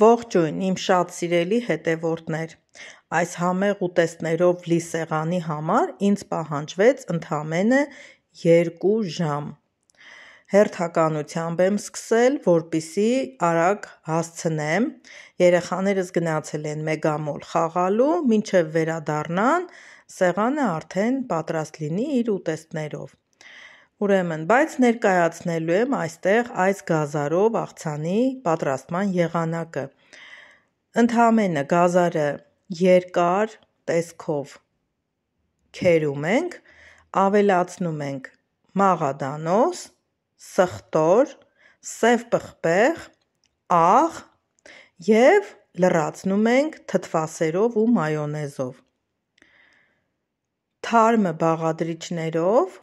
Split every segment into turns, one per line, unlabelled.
Ողջույն, իմ շատ սիրելի հետևորդներ։ Այս համեղ ուտեստներով լի սեղանի համար ինձ պահանջվեց ընդամենը 2 ժամ։ Հերթականությամբ եմ սկսել, որպիսի արագ հասցնեմ։ Երեխաներս գնացել են մեգամոլ խաղալու, մինչև վերադառնան, սեղանը արդեն պատրաստ լինի իր ուտեստներով։ Ուրեմն, բայց ներկայացնելու եմ այստեղ այս գազարով աղցանի պատրաստման եղանակը։ Ընդհանրապես գազարը երկար տեսքով քերում ենք, ավելացնում ենք մաղադանոս, սխտոր, սև պղպեղ, աղ եւ լրացնում ենք թթվասերով ու մայոնեզով։ Թարմը բաղադրիչներով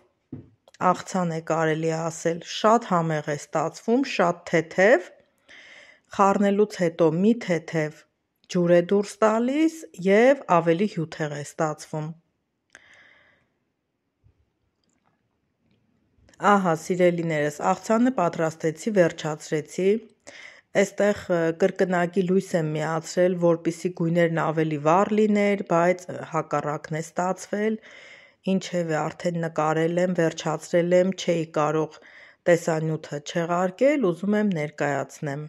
աղցան է կարելի ասել, շատ համեղ է ստացվում, շատ թեթև, խառնելուց հետո մի թեթև ջուր է դուրս տալիս եւ ավելի հյութեղ է ստացվում։ Ահա, սիրելիներս, աղցանը պատրաստեցի, վերջացրեցի։ Այստեղ կրկնակի լույս եմ միացրել, որպիսի գույներն ավելի վառ լիներ, բայց հակառակն է ստացվել։ Ինչևէ, արդեն նկարել եմ, վերջացրել եմ, չէի կարող տեսանյութը չեղարկել, ուզում եմ ներկայացնեմ։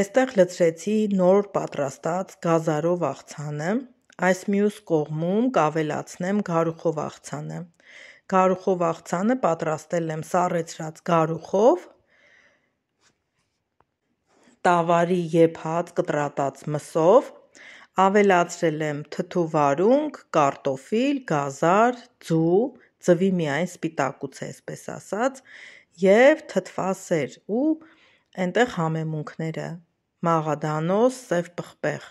Այստեղ լցրեցի նոր պատրաստած գազարով աղցանը, այս մյուս կողմում կավելացնեմ գարուխով աղցանը։ Գարուխով աղցանը պատրաստել եմ սառեցրած գարուխով, տավարի եփած կտրատած մսով, ավելացրել եմ թթուվարունգ, կարտոֆիլ, գազար, ձու, ձվի միայն սպիտակուց է, այսպես ասած, եւ թթվասեր ու այնտեղ համեմունքները՝ մաղադանոս, սև պղպեղ,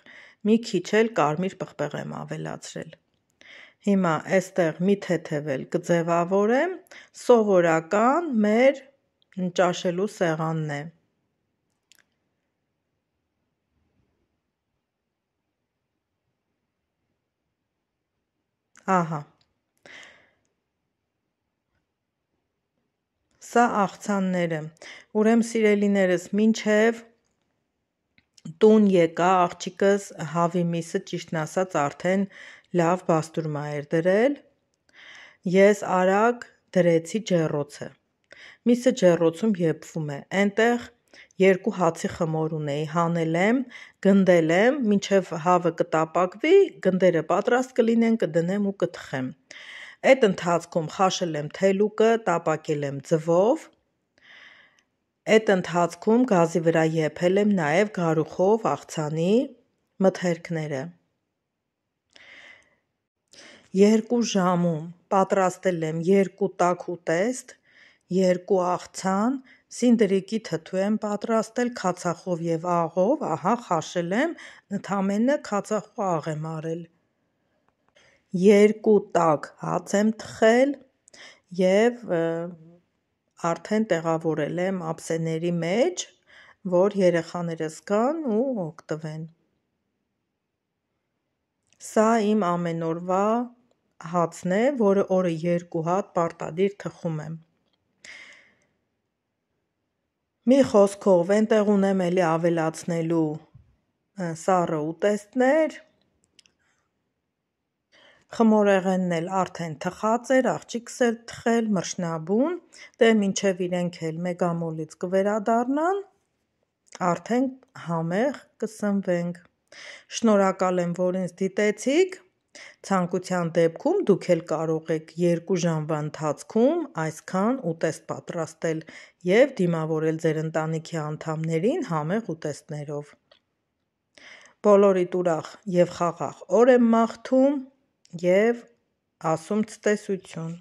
մի քիչ էլ կարմիր պղպեղ եմ ավելացրել։ Հիմա այստեղ մի թեթևել կձևավորեմ, սովորական մեր ճաշելու սեղանն է։ Ահա։ Սա աղցանները։ Ուրեմն սիրելիներս, մինչև տուն եկա աղջիկս հավի միսը ճիշտն ասած արդեն լավ բաստուրմա էր դրել։ Ես արագ դրեցի ջեռոցը։ Միսը ջեռոցում եփվում է։ Էնտեղ երկու հացի խմոր ունեի, հանել եմ, գնդել եմ, մինչև հավը կտապակվի, գնդերը պատրաստ կլինեն, կդնեմ ու կթխեմ։ Այդ ընթացքում խաշել եմ թելուկը, տապակել եմ ձվով, Այդ ընթացքում գազի վրա եփել եմ նաև գարուխով աղցանի մթերքները։ Երկու ժամում պատրաստել եմ երկու տաք ուտեստ, երկու աղցան, Սինդրիկի թթու եմ պատրաստել քացախով եւ աղով, ահա խաշել եմ, ընդամենը քացախու աղ եմ արել։ Երկու տակ հաց եմ թխել եւ արդեն տեղավորել եմ ապսեների մեջ, որ երեխաներս գան ու օգտվեն։ Սա իմ ամենօրվա հացն է, որը օրը երկու հատ պարտադիր թխում եմ։ Մի խոսքով, այնտեղ ունեմ էլի ավելացնելու սառը ուտեստներ, Խմորեղենն էլ արդեն թխած էր, աղջիկս էլ թխել, մրշնաբուն, դե մինչև իրենք էլ մեգամոլից կվերադառնան, արդեն համեղ կսնվենք։ Շնորհակալ եմ, որ ինձ դիտեցիք։ Ցանկության դեպքում դուք էլ կարող եք 2 ժամվա ընթացքում այսքան ուտեստ պատրաստել և դիմավորել ձեր ընտանիքի անդամներին համեղ ուտեստներով։ Բոլորիդ ուրախ և խաղաղ օր եմ մաղթում և ասում ցտեսություն։